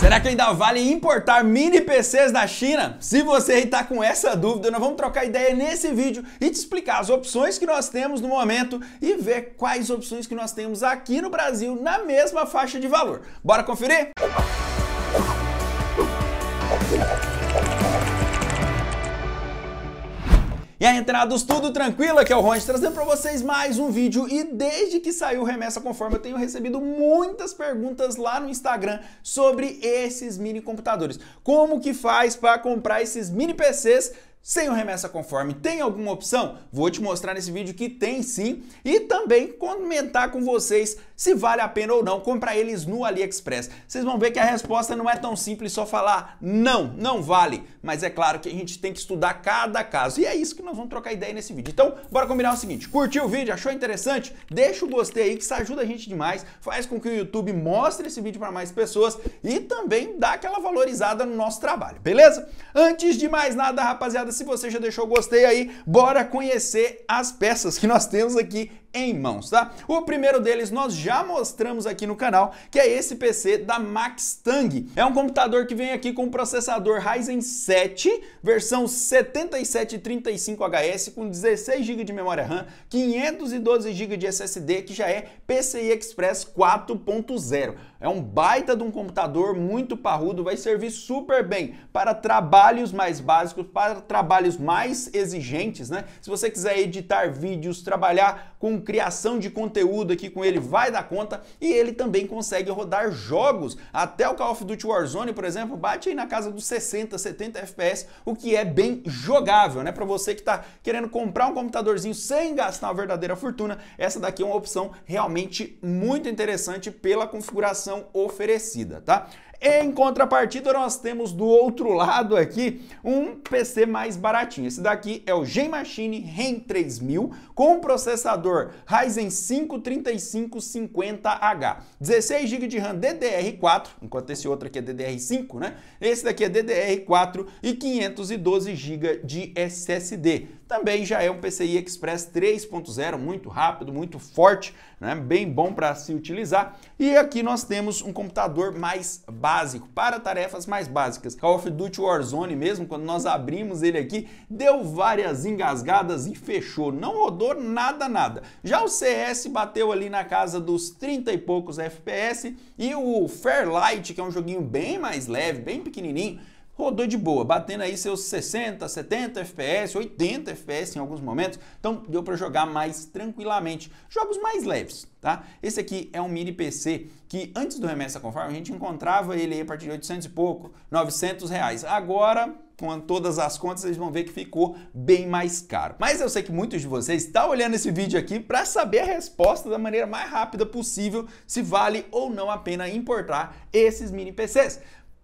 Será que ainda vale importar mini PCs da China? Se você está com essa dúvida, nós vamos trocar ideia nesse vídeo e te explicar as opções que nós temos no momento e ver quais opções que nós temos aqui no Brasil na mesma faixa de valor. Bora conferir? Música E aí, entrados, tudo tranquilo? Aqui é o Ron, trazendo para vocês mais um vídeo. E desde que saiu o Remessa Conforme, eu tenho recebido muitas perguntas lá no Instagram sobre esses mini computadores. Como que faz para comprar esses mini PCs sem o remessa conforme, tem alguma opção? Vou te mostrar nesse vídeo que tem sim e também comentar com vocês se vale a pena ou não comprar eles no AliExpress. Vocês vão ver que a resposta não é tão simples só falar não, não vale, mas é claro que a gente tem que estudar cada caso e é isso que nós vamos trocar ideia nesse vídeo. Então, bora combinar o seguinte, curtiu o vídeo, achou interessante? Deixa o gostei aí que isso ajuda a gente demais, faz com que o YouTube mostre esse vídeo para mais pessoas e também dá aquela valorizada no nosso trabalho, beleza? Antes de mais nada, rapaziada, se você já deixou o gostei aí, bora conhecer as peças que nós temos aqui em mãos, tá? O primeiro deles nós já mostramos aqui no canal, que é esse PC da Maxtang. É um computador que vem aqui com um processador Ryzen 7, versão 7735HS, com 16 GB de memória RAM, 512 GB de SSD, que já é PCI Express 4.0. É um baita de um computador muito parrudo, vai servir super bem para trabalhos mais básicos, para trabalhos mais exigentes, né? Se você quiser editar vídeos, trabalhar com criação de conteúdo aqui com ele vai dar conta e ele também consegue rodar jogos. Até o Call of Duty Warzone, por exemplo, bate aí na casa dos 60, 70 FPS, o que é bem jogável, né? Para você que está querendo comprar um computadorzinho sem gastar uma verdadeira fortuna, essa daqui é uma opção realmente muito interessante pela configuração oferecida, tá? Em contrapartida, nós temos do outro lado aqui um PC mais baratinho. Esse daqui é o G Machine REN 3000 com processador Ryzen 5 3550H, 16 GB de RAM DDR4, enquanto esse outro aqui é DDR5, né? Esse daqui é DDR4 e 512 GB de SSD também já é um PCI Express 3.0, muito rápido, muito forte, né? bem bom para se utilizar. E aqui nós temos um computador mais básico, para tarefas mais básicas. Call of Duty Warzone mesmo, quando nós abrimos ele aqui, deu várias engasgadas e fechou, não rodou nada, nada. Já o CS bateu ali na casa dos 30 e poucos FPS e o Fairlight, que é um joguinho bem mais leve, bem pequenininho, rodou de boa, batendo aí seus 60, 70 FPS, 80 FPS em alguns momentos, então deu para jogar mais tranquilamente. Jogos mais leves, tá? Esse aqui é um mini PC que antes do Remessa Conforme a gente encontrava ele a partir de 800 e pouco, 900 reais. Agora com todas as contas, vocês vão ver que ficou bem mais caro. Mas eu sei que muitos de vocês estão tá olhando esse vídeo aqui para saber a resposta da maneira mais rápida possível se vale ou não a pena importar esses mini PCs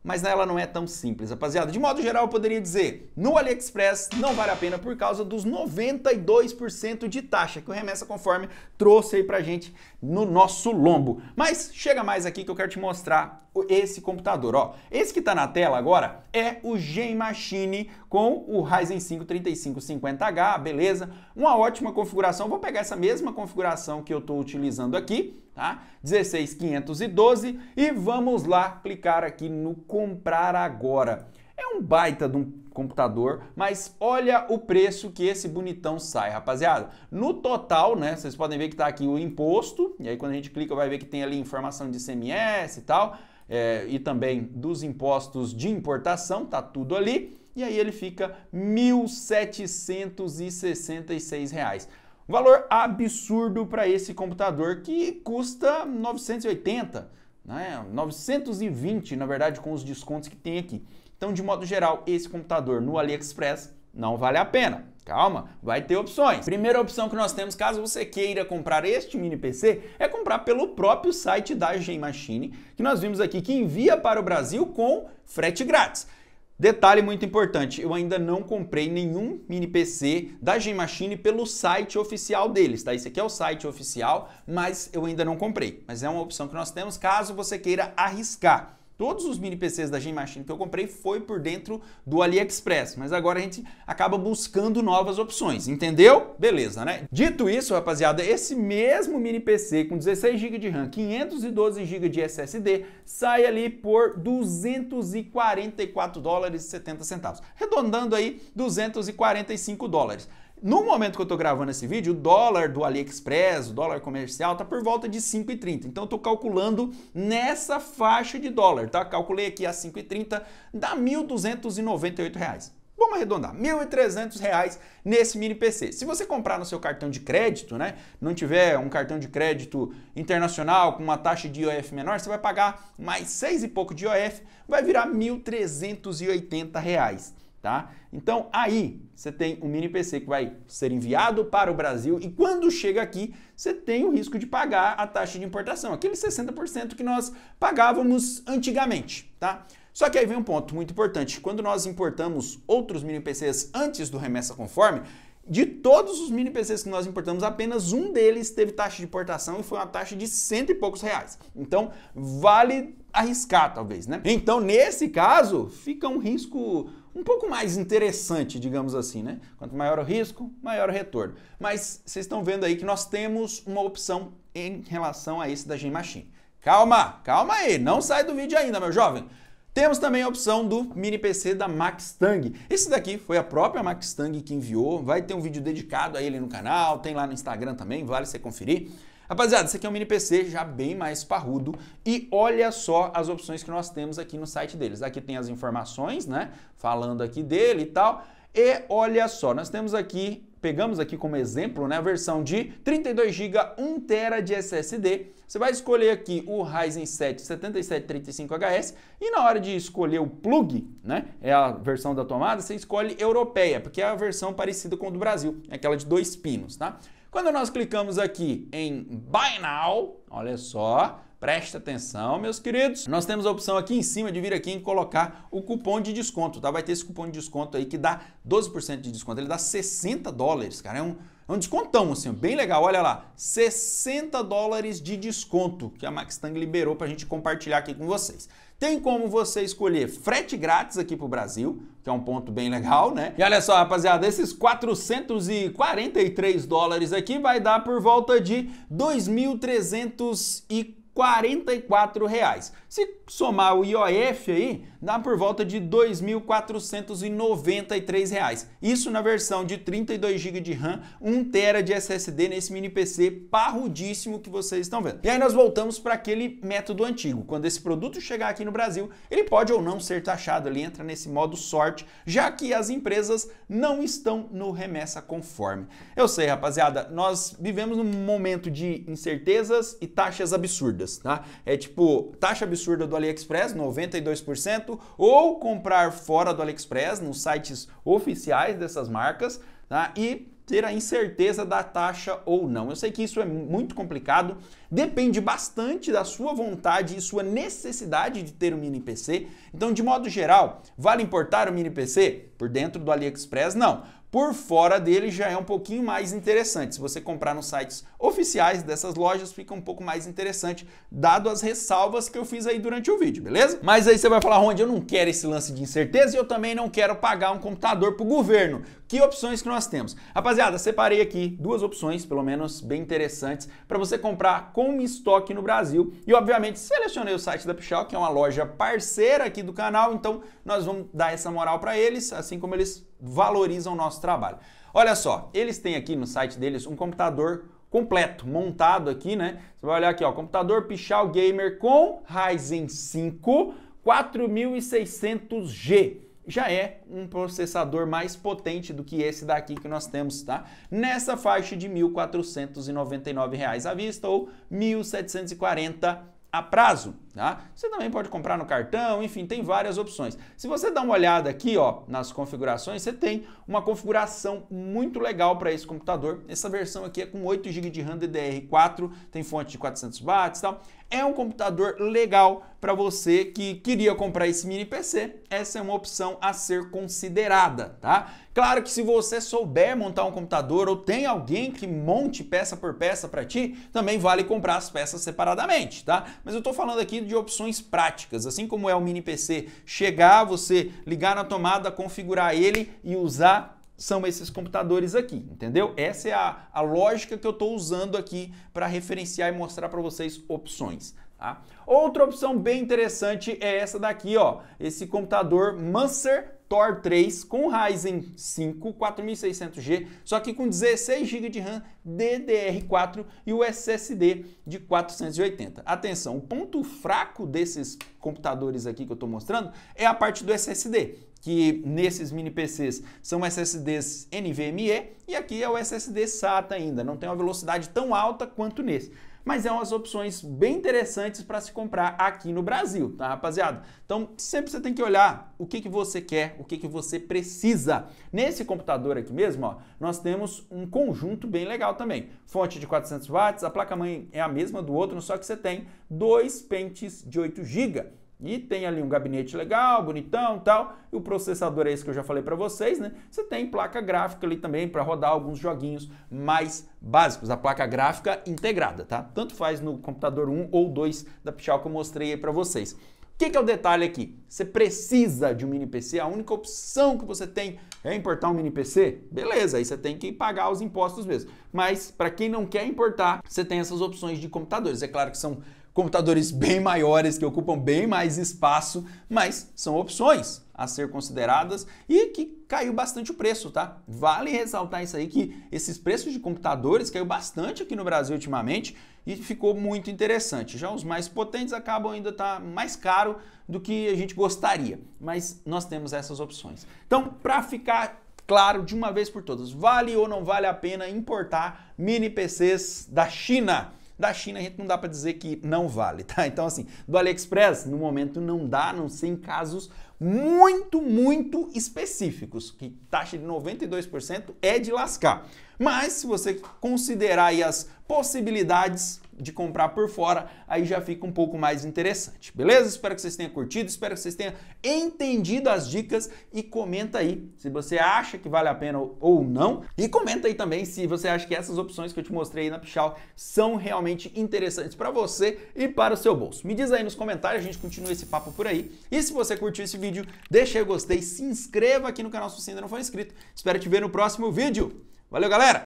mas né, ela não é tão simples, rapaziada. De modo geral, eu poderia dizer, no AliExpress não vale a pena por causa dos 92% de taxa que o Remessa Conforme trouxe aí pra gente no nosso lombo. Mas chega mais aqui que eu quero te mostrar esse computador, ó. Esse que tá na tela agora é o Gen Machine com o Ryzen 5 3550H, beleza? Uma ótima configuração. Vou pegar essa mesma configuração que eu tô utilizando aqui tá? 16,512 e vamos lá clicar aqui no comprar agora. É um baita de um computador, mas olha o preço que esse bonitão sai, rapaziada. No total, né, vocês podem ver que tá aqui o imposto, e aí quando a gente clica vai ver que tem ali informação de CMS e tal, é, e também dos impostos de importação, tá tudo ali, e aí ele fica R$ 1.766. Valor absurdo para esse computador que custa 980, né? 920, na verdade, com os descontos que tem aqui. Então, de modo geral, esse computador no AliExpress não vale a pena. Calma, vai ter opções. Primeira opção que nós temos, caso você queira comprar este mini PC, é comprar pelo próprio site da G Machine, que nós vimos aqui que envia para o Brasil com frete grátis. Detalhe muito importante, eu ainda não comprei nenhum mini PC da G-Machine pelo site oficial deles, tá? Esse aqui é o site oficial, mas eu ainda não comprei. Mas é uma opção que nós temos caso você queira arriscar. Todos os mini PCs da G-Machine que eu comprei foi por dentro do AliExpress, mas agora a gente acaba buscando novas opções, entendeu? Beleza, né? Dito isso, rapaziada, esse mesmo mini PC com 16 GB de RAM, 512 GB de SSD, sai ali por 244 dólares e 70 centavos, arredondando aí 245 dólares. No momento que eu estou gravando esse vídeo, o dólar do AliExpress, o dólar comercial, está por volta de 5,30. Então eu estou calculando nessa faixa de dólar, tá? Calculei aqui a 5,30, dá R$ 1.298. Vamos arredondar, R$ 1.300 nesse mini PC. Se você comprar no seu cartão de crédito, né, não tiver um cartão de crédito internacional com uma taxa de IOF menor, você vai pagar mais seis e pouco de IOF, vai virar R$ 1.380. Tá? Então aí você tem um mini PC que vai ser enviado para o Brasil e quando chega aqui você tem o risco de pagar a taxa de importação, aquele 60% que nós pagávamos antigamente, tá? Só que aí vem um ponto muito importante, quando nós importamos outros mini PCs antes do remessa conforme, de todos os mini PCs que nós importamos, apenas um deles teve taxa de importação e foi uma taxa de cento e poucos reais. Então vale arriscar talvez, né? Então nesse caso fica um risco um pouco mais interessante, digamos assim, né? Quanto maior o risco, maior o retorno. Mas vocês estão vendo aí que nós temos uma opção em relação a esse da Gen Machine. Calma, calma aí, não sai do vídeo ainda, meu jovem. Temos também a opção do mini PC da Max Tang. Esse daqui foi a própria Max Tang que enviou, vai ter um vídeo dedicado a ele no canal, tem lá no Instagram também, vale você conferir. Rapaziada, esse aqui é um mini PC já bem mais parrudo e olha só as opções que nós temos aqui no site deles. Aqui tem as informações, né? Falando aqui dele e tal. E olha só, nós temos aqui, pegamos aqui como exemplo, né, a versão de 32 GB, 1 TB de SSD. Você vai escolher aqui o Ryzen 7 7735HS e na hora de escolher o plug, né, é a versão da tomada, você escolhe europeia, porque é a versão parecida com a do Brasil, é aquela de dois pinos, tá? Quando nós clicamos aqui em Buy Now, olha só, Presta atenção, meus queridos. Nós temos a opção aqui em cima de vir aqui e colocar o cupom de desconto, tá? Vai ter esse cupom de desconto aí que dá 12% de desconto. Ele dá 60 dólares, cara. É um, é um descontão, assim, bem legal. Olha lá, 60 dólares de desconto que a Max liberou liberou pra gente compartilhar aqui com vocês. Tem como você escolher frete grátis aqui para o Brasil, que é um ponto bem legal, né? E olha só, rapaziada, esses 443 dólares aqui vai dar por volta de 2.344 reais. Se somar o IOF aí, dá por volta de R$ 2.493. Isso na versão de 32 GB de RAM, 1 TB de SSD nesse mini PC parrudíssimo que vocês estão vendo. E aí nós voltamos para aquele método antigo. Quando esse produto chegar aqui no Brasil, ele pode ou não ser taxado, ele entra nesse modo sorte, já que as empresas não estão no remessa conforme. Eu sei, rapaziada, nós vivemos num momento de incertezas e taxas absurdas, tá? É tipo, taxa absurda do AliExpress, 92%, ou comprar fora do AliExpress, nos sites oficiais dessas marcas, tá? e ter a incerteza da taxa ou não. Eu sei que isso é muito complicado, depende bastante da sua vontade e sua necessidade de ter um mini PC. Então, de modo geral, vale importar o um mini PC? Por dentro do AliExpress, não por fora dele já é um pouquinho mais interessante. Se você comprar nos sites oficiais dessas lojas, fica um pouco mais interessante, dado as ressalvas que eu fiz aí durante o vídeo, beleza? Mas aí você vai falar, onde eu não quero esse lance de incerteza e eu também não quero pagar um computador pro governo. Que opções que nós temos? Rapaziada, separei aqui duas opções, pelo menos bem interessantes, para você comprar com estoque no Brasil. E obviamente selecionei o site da Pichal, que é uma loja parceira aqui do canal, então nós vamos dar essa moral para eles, assim como eles valorizam o nosso trabalho. Olha só, eles têm aqui no site deles um computador completo, montado aqui, né? Você vai olhar aqui, ó, computador Pichal Gamer com Ryzen 5 4600G. Já é um processador mais potente do que esse daqui que nós temos, tá? Nessa faixa de R$ 1.499 à vista ou R$ 1.740 a prazo, tá? Você também pode comprar no cartão, enfim, tem várias opções. Se você dá uma olhada aqui, ó, nas configurações, você tem uma configuração muito legal para esse computador. Essa versão aqui é com 8 GB de RAM DDR4, tem fonte de 400 watts tal. É um computador legal para você que queria comprar esse mini PC. Essa é uma opção a ser considerada, tá? Claro que se você souber montar um computador ou tem alguém que monte peça por peça para ti, também vale comprar as peças separadamente, tá? Mas eu estou falando aqui de opções práticas, assim como é o mini PC, chegar, você ligar na tomada, configurar ele e usar são esses computadores aqui, entendeu? Essa é a, a lógica que eu estou usando aqui para referenciar e mostrar para vocês opções. Tá? Outra opção bem interessante é essa daqui, ó, esse computador Munster Tor 3 com Ryzen 5 4600G, só que com 16 GB de RAM DDR4 e o SSD de 480. Atenção, o ponto fraco desses computadores aqui que eu estou mostrando é a parte do SSD que nesses mini PCs são SSDs NVMe e aqui é o SSD SATA ainda, não tem uma velocidade tão alta quanto nesse mas é umas opções bem interessantes para se comprar aqui no Brasil, tá rapaziada? Então sempre você tem que olhar o que, que você quer, o que, que você precisa. Nesse computador aqui mesmo, ó, nós temos um conjunto bem legal também. Fonte de 400 watts, a placa-mãe é a mesma do outro, só que você tem dois pentes de 8 GB. E tem ali um gabinete legal, bonitão, tal. E o processador é esse que eu já falei para vocês, né? Você tem placa gráfica ali também para rodar alguns joguinhos mais básicos, a placa gráfica integrada, tá? Tanto faz no computador 1 ou 2 da Pichal que eu mostrei aí para vocês. O que, que, é o detalhe aqui? Você precisa de um mini PC, a única opção que você tem é importar um mini PC? Beleza, aí você tem que pagar os impostos mesmo. Mas para quem não quer importar, você tem essas opções de computadores. É claro que são computadores bem maiores, que ocupam bem mais espaço, mas são opções a ser consideradas e que caiu bastante o preço, tá? Vale ressaltar isso aí que esses preços de computadores caiu bastante aqui no Brasil ultimamente e ficou muito interessante. Já os mais potentes acabam ainda tá mais caro do que a gente gostaria, mas nós temos essas opções. Então, para ficar claro de uma vez por todas, vale ou não vale a pena importar mini PCs da China? Da China a gente não dá para dizer que não vale, tá? Então assim, do AliExpress no momento não dá, não sem em casos muito, muito específicos, que taxa de 92% é de lascar. Mas se você considerar as possibilidades, de comprar por fora, aí já fica um pouco mais interessante. Beleza? Espero que vocês tenham curtido, espero que vocês tenham entendido as dicas e comenta aí se você acha que vale a pena ou não. E comenta aí também se você acha que essas opções que eu te mostrei aí na Pichal são realmente interessantes para você e para o seu bolso. Me diz aí nos comentários, a gente continua esse papo por aí. E se você curtiu esse vídeo, deixa o gostei, se inscreva aqui no canal se você ainda não for inscrito. Espero te ver no próximo vídeo. Valeu, galera!